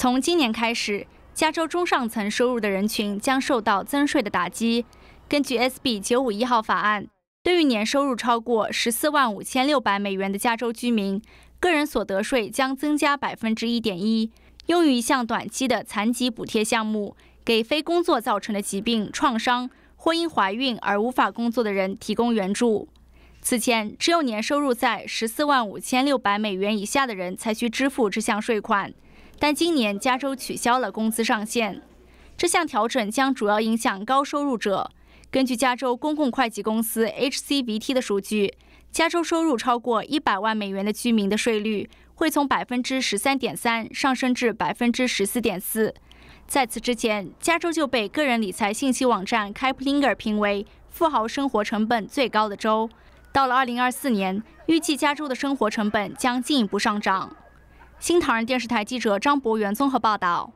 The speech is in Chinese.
从今年开始，加州中上层收入的人群将受到增税的打击。根据 SB 951号法案，对于年收入超过十四万五千六百美元的加州居民，个人所得税将增加百分之一点一，用于一项短期的残疾补贴项目，给非工作造成的疾病、创伤或因怀孕而无法工作的人提供援助。此前，只有年收入在十四万五千六百美元以下的人才需支付这项税款。但今年加州取消了工资上限，这项调整将主要影响高收入者。根据加州公共会计公司 HCBT 的数据，加州收入超过一百万美元的居民的税率会从百分之十三点三上升至百分之十四点四。在此之前，加州就被个人理财信息网站 Kiplinger 评为富豪生活成本最高的州。到了二零二四年，预计加州的生活成本将进一步上涨。新唐人电视台记者张博元综合报道。